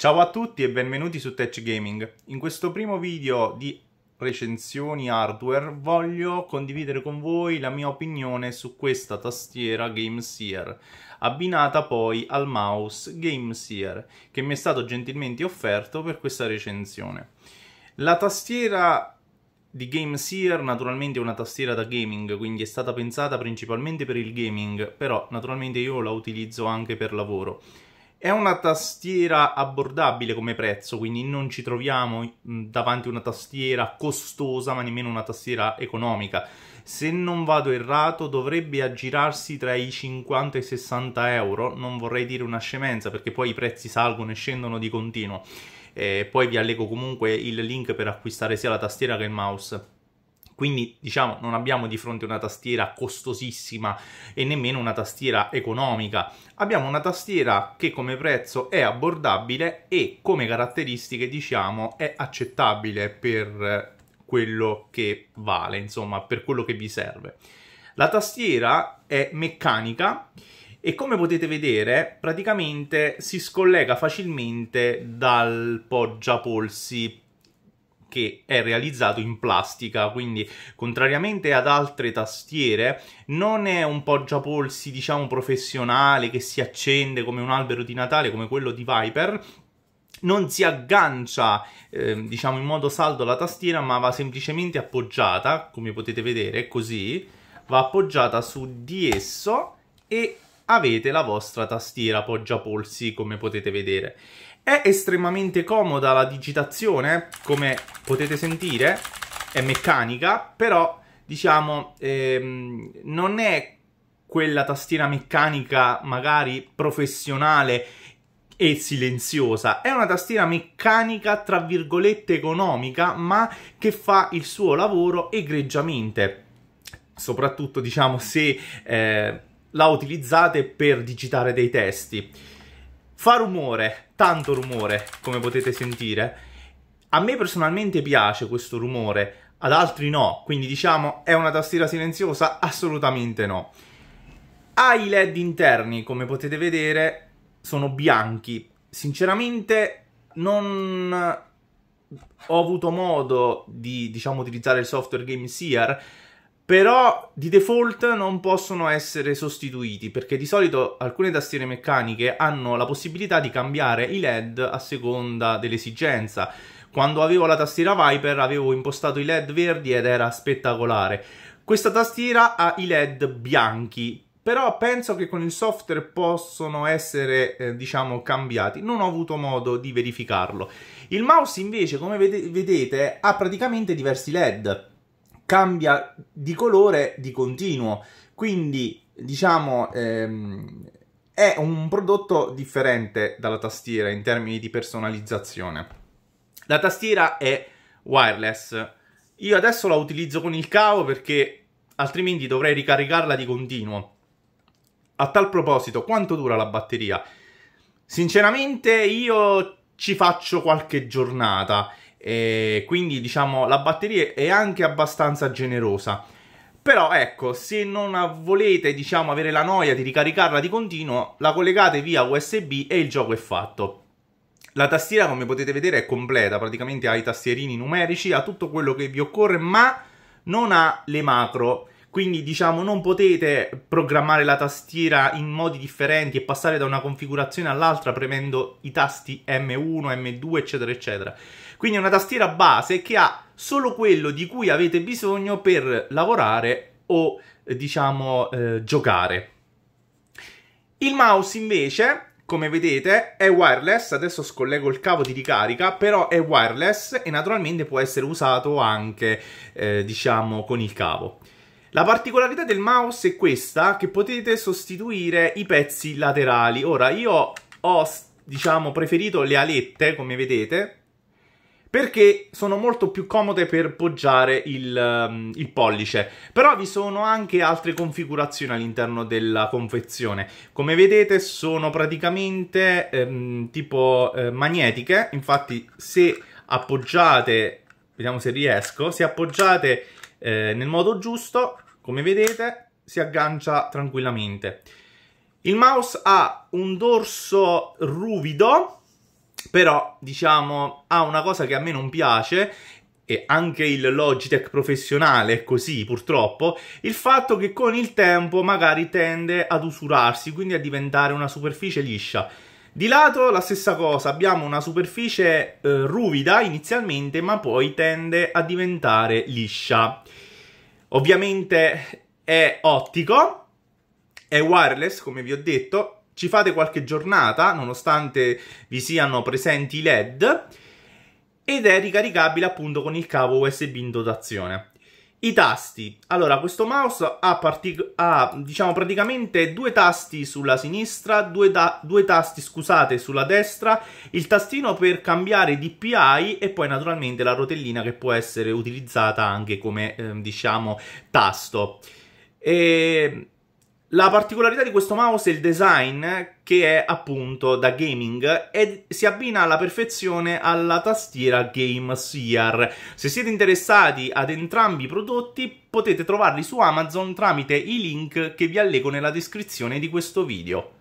Ciao a tutti e benvenuti su Tech Gaming. In questo primo video di recensioni hardware voglio condividere con voi la mia opinione su questa tastiera GameSeer, abbinata poi al mouse GameSeer, che mi è stato gentilmente offerto per questa recensione. La tastiera di GameSeer naturalmente è una tastiera da gaming, quindi è stata pensata principalmente per il gaming, però naturalmente io la utilizzo anche per lavoro è una tastiera abbordabile come prezzo, quindi non ci troviamo mm, davanti a una tastiera costosa, ma nemmeno una tastiera economica. Se non vado errato, dovrebbe aggirarsi tra i 50 e i 60 euro. Non vorrei dire una scemenza, perché poi i prezzi salgono e scendono di continuo. E eh, poi vi allego comunque il link per acquistare sia la tastiera che il mouse. Quindi diciamo non abbiamo di fronte una tastiera costosissima e nemmeno una tastiera economica. Abbiamo una tastiera che come prezzo è abbordabile e come caratteristiche diciamo è accettabile per quello che vale, insomma, per quello che vi serve. La tastiera è meccanica e come potete vedere praticamente si scollega facilmente dal poggia polsi che è realizzato in plastica, quindi contrariamente ad altre tastiere non è un poggiapolsi diciamo professionale che si accende come un albero di Natale come quello di Viper, non si aggancia eh, diciamo in modo saldo alla tastiera ma va semplicemente appoggiata come potete vedere così va appoggiata su di esso e avete la vostra tastiera poggiapolsi come potete vedere. È estremamente comoda la digitazione, come potete sentire, è meccanica, però diciamo ehm, non è quella tastiera meccanica magari professionale e silenziosa. È una tastiera meccanica, tra virgolette, economica, ma che fa il suo lavoro egregiamente. Soprattutto, diciamo, se eh, la utilizzate per digitare dei testi. Fa rumore, tanto rumore, come potete sentire. A me personalmente piace questo rumore, ad altri no, quindi diciamo è una tastiera silenziosa? Assolutamente no. Ha i led interni, come potete vedere, sono bianchi. Sinceramente non ho avuto modo di diciamo, utilizzare il software GameSear, però di default non possono essere sostituiti perché di solito alcune tastiere meccaniche hanno la possibilità di cambiare i LED a seconda dell'esigenza. Quando avevo la tastiera Viper avevo impostato i LED verdi ed era spettacolare. Questa tastiera ha i LED bianchi, però penso che con il software possono essere, eh, diciamo, cambiati. Non ho avuto modo di verificarlo. Il mouse invece, come vedete, ha praticamente diversi LED cambia di colore di continuo, quindi diciamo ehm, è un prodotto differente dalla tastiera in termini di personalizzazione. La tastiera è wireless, io adesso la utilizzo con il cavo perché altrimenti dovrei ricaricarla di continuo. A tal proposito, quanto dura la batteria? Sinceramente io ci faccio qualche giornata e quindi diciamo la batteria è anche abbastanza generosa. Però ecco, se non volete diciamo avere la noia di ricaricarla di continuo, la collegate via USB e il gioco è fatto. La tastiera, come potete vedere, è completa, praticamente ha i tastierini numerici, ha tutto quello che vi occorre, ma non ha le macro. Quindi, diciamo, non potete programmare la tastiera in modi differenti e passare da una configurazione all'altra premendo i tasti M1, M2, eccetera, eccetera. Quindi è una tastiera base che ha solo quello di cui avete bisogno per lavorare o eh, diciamo eh, giocare. Il mouse invece come vedete è wireless, adesso scollego il cavo di ricarica, però è wireless e naturalmente può essere usato anche, eh, diciamo, con il cavo. La particolarità del mouse è questa, che potete sostituire i pezzi laterali. Ora, io ho, diciamo, preferito le alette, come vedete, perché sono molto più comode per poggiare il, um, il, pollice. Però vi sono anche altre configurazioni all'interno della confezione. Come vedete sono praticamente um, tipo uh, magnetiche, infatti se appoggiate, vediamo se riesco, se appoggiate uh, nel modo giusto, come vedete, si aggancia tranquillamente. Il mouse ha un dorso ruvido però diciamo ha una cosa che a me non piace e anche il Logitech professionale è così purtroppo, il fatto che con il tempo magari tende ad usurarsi, quindi a diventare una superficie liscia. Di lato la stessa cosa, abbiamo una superficie eh, ruvida inizialmente ma poi tende a diventare liscia. Ovviamente è ottico, è wireless come vi ho detto, ci fate qualche giornata, nonostante vi siano presenti i LED, ed è ricaricabile appunto con il cavo USB in dotazione. I tasti. Allora, questo mouse ha, ha, diciamo praticamente due tasti sulla sinistra, due, ta due, tasti, scusate, sulla destra, il tastino per cambiare DPI e poi naturalmente la rotellina che può essere utilizzata anche come, eh, diciamo, tasto. E la particolarità di questo mouse è il design, che è appunto da gaming, e si abbina alla perfezione alla tastiera GameSear. Se siete interessati ad entrambi i prodotti, potete trovarli su Amazon tramite i link che vi allego nella descrizione di questo video.